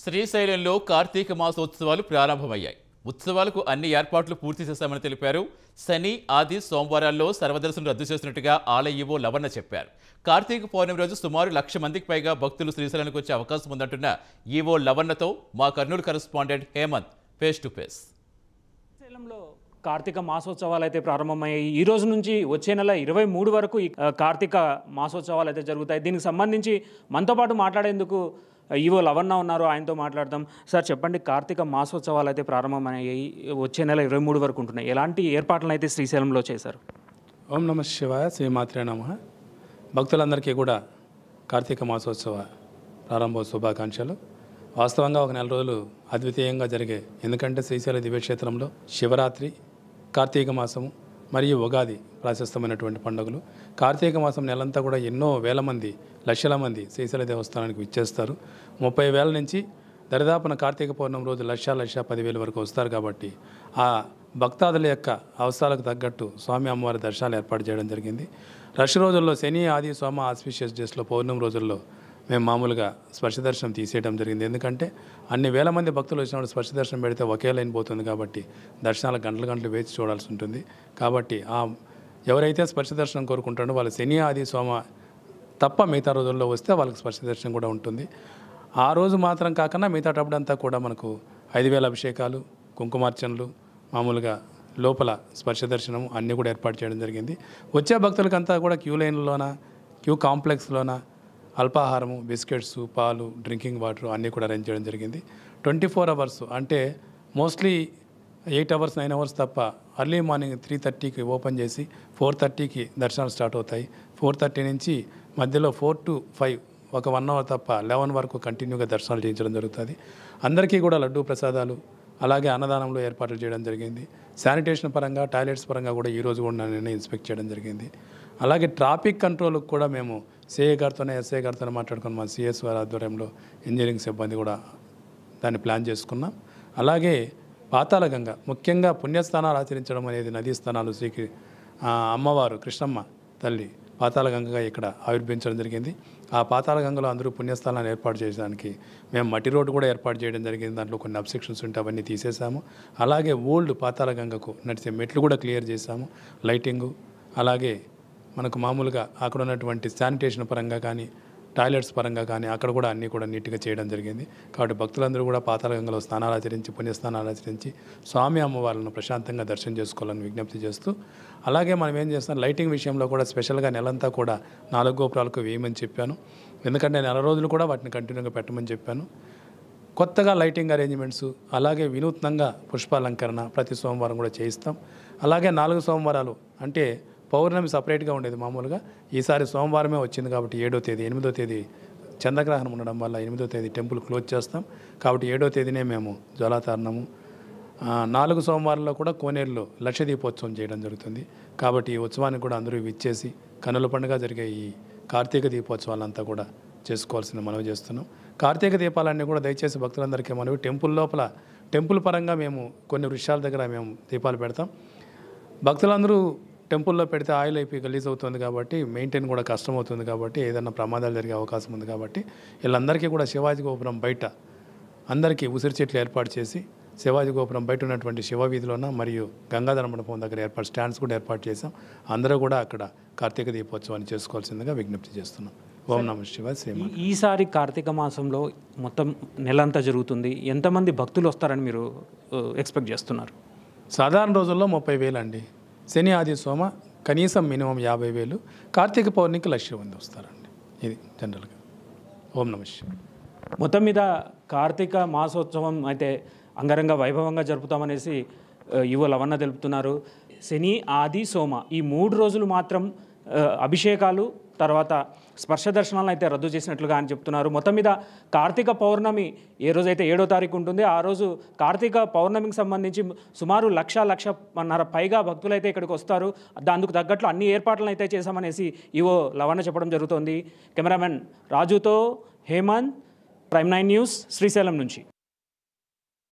శ్రీశైలంలో కార్తీక మాసోత్సవాలు ప్రారంభమయ్యాయి ఉత్సవాలకు అన్ని ఏర్పాట్లు పూర్తి చేశామని తెలిపారు శని ఆది సోమవారాల్లో సర్వదర్శనం రద్దు చేసినట్టుగా ఆలయవో లవణ చెప్పారు కార్తీక పౌర్ణమి రోజు సుమారు లక్ష మందికి పైగా భక్తులు శ్రీశైలానికి వచ్చే అవకాశం ఉందంటున్న ఈవో లవణతో మా Kurnool correspondent Hemanth face to face శ్రీశైలంలో కార్తీక మాసోత్సవాలు అయితే ప్రారంభమయ్యాయి ఈ రోజు నుంచి వచ్చే నెల ఇరవై మూడు వరకు ఈ కార్తీక మాసోత్సవాలు అయితే జరుగుతాయి దీనికి సంబంధించి మనతో పాటు మాట్లాడేందుకు ఈవో లవన్న ఉన్నారు ఆయనతో మాట్లాడదాం సార్ చెప్పండి కార్తీక మాసోత్సవాలు అయితే ప్రారంభమయ్యాయి వచ్చే నెల ఇరవై మూడు వరకు ఉంటున్నాయి ఎలాంటి ఏర్పాట్లను అయితే శ్రీశైలంలో చేశారు ఓం నమ శివాయ శ్రీమాత్రే నమ భక్తులందరికీ కూడా కార్తీక మాసోత్సవ ప్రారంభ శుభాకాంక్షలు వాస్తవంగా ఒక నెల రోజులు అద్వితీయంగా జరిగాయి ఎందుకంటే శ్రీశైల దివ్యక్షేత్రంలో శివరాత్రి కార్తీక మాసము మరియు ఉగాది ప్రాశస్తమైనటువంటి పండుగలు కార్తీక మాసం నెలంతా కూడా ఎన్నో వేల మంది లక్షల మంది శ్రీశైల దేవస్థానానికి విచ్చేస్తారు ముప్పై వేల నుంచి దరిదాపున కార్తీక పౌర్ణమి రోజు లక్ష లక్ష పదివేల వరకు వస్తారు కాబట్టి ఆ భక్తాదుల యొక్క అవసరాలకు తగ్గట్టు స్వామి అమ్మవారి దర్శనాలు ఏర్పాటు చేయడం జరిగింది రష్ రోజుల్లో శని ఆది సోమ ఆస్పిషియస్ డేస్లో పౌర్ణమి రోజుల్లో మేము మామూలుగా స్పర్శ దర్శనం తీసేయడం జరిగింది ఎందుకంటే అన్ని వేల మంది భక్తులు వచ్చినప్పుడు స్పర్శ దర్శనం పెడితే ఒకే లైన్ పోతుంది కాబట్టి దర్శనాలు గంటలు గంటలు వేచి చూడాల్సి ఉంటుంది కాబట్టి ఆ ఎవరైతే స్పర్శ దర్శనం కోరుకుంటారో వాళ్ళు శని ఆది సోమ తప్ప మిగతా రోజుల్లో వస్తే వాళ్ళకి స్పర్శ దర్శనం కూడా ఉంటుంది ఆ రోజు మాత్రం కాకుండా మిగతాటప్పుడు అంతా కూడా మనకు ఐదు వేల అభిషేకాలు కుంకుమార్చనలు మామూలుగా లోపల స్పర్శ దర్శనం అన్నీ కూడా ఏర్పాటు చేయడం జరిగింది వచ్చే భక్తులకంతా కూడా క్యూ లైన్లోన క్యూ కాంప్లెక్స్లోన అల్పాహారము బిస్కెట్స్ పాలు డ్రింకింగ్ వాటర్ అన్నీ కూడా అరేంజ్ చేయడం జరిగింది ట్వంటీ ఫోర్ అవర్స్ అంటే mostly eight hours nine hours తప్ప అర్లీ మార్నింగ్ త్రీ థర్టీకి ఓపెన్ చేసి ఫోర్ థర్టీకి దర్శనాలు స్టార్ట్ అవుతాయి ఫోర్ థర్టీ నుంచి మధ్యలో ఫోర్ టు ఫైవ్ ఒక వన్ అవర్ తప్ప లెవెన్ వరకు కంటిన్యూగా దర్శనాలు చేయించడం జరుగుతుంది అందరికీ కూడా లడ్డూ ప్రసాదాలు అలాగే అన్నదానంలో ఏర్పాట్లు చేయడం జరిగింది శానిటేషన్ పరంగా టాయిలెట్స్ పరంగా కూడా ఈరోజు కూడా నన్ను ఇన్స్పెక్ట్ చేయడం జరిగింది అలాగే ట్రాఫిక్ కంట్రోల్కి కూడా మేము సిఏ గారితోనే ఎస్ఏ గారితోనే మాట్లాడుకుని మా సిఎస్ వారి ఆధ్వర్యంలో ఇంజనీరింగ్ సిబ్బంది కూడా దాన్ని ప్లాన్ చేసుకున్నాం అలాగే పాతాళగంగ ముఖ్యంగా పుణ్యస్థానాలు ఆచరించడం అనేది నదీ స్థానాలు శ్రీకి అమ్మవారు కృష్ణమ్మ తల్లి పాతాళగంగగా ఇక్కడ ఆవిర్భించడం జరిగింది ఆ పాతాళగంగలో అందరూ పుణ్యస్థానాన్ని ఏర్పాటు చేయడానికి మేము మట్టి రోడ్డు కూడా ఏర్పాటు చేయడం జరిగింది దాంట్లో కొన్ని అబ్సెక్షన్స్ ఉంటే అవన్నీ తీసేసాము అలాగే ఓల్డ్ పాతాళగంగకు నడిచే మెట్లు కూడా క్లియర్ చేశాము లైటింగు అలాగే మనకు మామూలుగా అక్కడ ఉన్నటువంటి శానిటేషన్ పరంగా కానీ టాయిలెట్స్ పరంగా కానీ అక్కడ కూడా అన్నీ కూడా నీట్గా చేయడం జరిగింది కాబట్టి భక్తులందరూ కూడా పాతాల గంగలో స్నానాలు ఆచరించి పుణ్యస్నానాలు ఆచరించి స్వామి అమ్మవారులను ప్రశాంతంగా దర్శనం చేసుకోవాలని విజ్ఞప్తి చేస్తూ అలాగే మనం ఏం చేస్తాం లైటింగ్ విషయంలో కూడా స్పెషల్గా నెలంతా కూడా నాలుగు గోపురాలకు వేయమని చెప్పాను ఎందుకంటే నెల రోజులు కూడా వాటిని కంటిన్యూగా పెట్టమని చెప్పాను కొత్తగా లైటింగ్ అరేంజ్మెంట్స్ అలాగే వినూత్నంగా పుష్పాలంకరణ ప్రతి సోమవారం కూడా చేయిస్తాం అలాగే నాలుగు సోమవారాలు అంటే పౌర్ణమి సపరేట్గా ఉండేది మామూలుగా ఈసారి సోమవారమే వచ్చింది కాబట్టి ఏడో తేదీ ఎనిమిదో తేదీ చంద్రగ్రహణం ఉండడం వల్ల ఎనిమిదో తేదీ టెంపుల్ క్లోజ్ చేస్తాం కాబట్టి ఏడో తేదీనే మేము జ్వలాతారణము నాలుగు సోమవారంలో కూడా కోనేరులో లక్షదీపోత్సవం చేయడం జరుగుతుంది కాబట్టి ఈ ఉత్సవానికి కూడా అందరూ విచ్చేసి కనుల పండుగ జరిగే ఈ కార్తీక దీపోత్సవాలంతా కూడా చేసుకోవాల్సిన మనవి చేస్తున్నాం కార్తీక దీపాలన్నీ కూడా దయచేసి భక్తులందరికీ మనవి టెంపుల్ లోపల టెంపుల్ పరంగా మేము కొన్ని వృక్షాల దగ్గర మేము దీపాలు పెడతాం భక్తులందరూ టెంపుల్లో పెడితే ఆయిల్ అయిపోయి గలీజ్ అవుతుంది కాబట్టి మెయింటైన్ కూడా కష్టం అవుతుంది కాబట్టి ఏదైనా ప్రమాదాలు జరిగే అవకాశం ఉంది కాబట్టి వీళ్ళందరికీ కూడా శివాజీ గోపురం బయట అందరికీ ఉసిరి చెట్లు ఏర్పాటు చేసి శివాజీ గోపురం బయట ఉన్నటువంటి శివ వీధిలోన మరియు గంగాధర మండపం దగ్గర ఏర్పాటు స్టాండ్స్ కూడా ఏర్పాటు చేశాం అందరూ కూడా అక్కడ కార్తీక దీపోత్సవాన్ని చేసుకోవాల్సిందిగా విజ్ఞప్తి చేస్తున్నాం ఓం నమ శివ ఈసారి కార్తీక మాసంలో మొత్తం నెలంతా జరుగుతుంది ఎంతమంది భక్తులు వస్తారని మీరు ఎక్స్పెక్ట్ uh, చేస్తున్నారు సాధారణ రోజుల్లో ముప్పై వేలు అండి శని ఆది సోమ కనీసం మినిమం యాభై వేలు కార్తీక పౌర్ణికి లక్ష మంది వస్తారండి ఇది జనరల్గా ఓం నమ మొత్తం మీద కార్తీక మాసోత్సవం అయితే అంగరంగ వైభవంగా జరుపుతామనేసి యువ లవన్న తెలుపుతున్నారు శని ఆది సోమ ఈ మూడు రోజులు మాత్రం అభిషేకాలు తర్వాత స్పర్శ దర్శనాలను అయితే రద్దు చేసినట్లుగా అని చెప్తున్నారు మొత్తం మీద కార్తీక పౌర్ణమి ఏ రోజైతే ఏడో తారీఖు ఉంటుంది ఆ రోజు కార్తీక పౌర్ణమికి సంబంధించి సుమారు లక్ష లక్షన్నర పైగా భక్తులైతే ఇక్కడికి వస్తారు అందుకు తగ్గట్లు అన్ని ఏర్పాట్లను అయితే చేశామనేసి ఇవో లవణ చెప్పడం జరుగుతోంది కెమెరామెన్ రాజుతో Hemanth prime nine news Srisailam నుంచి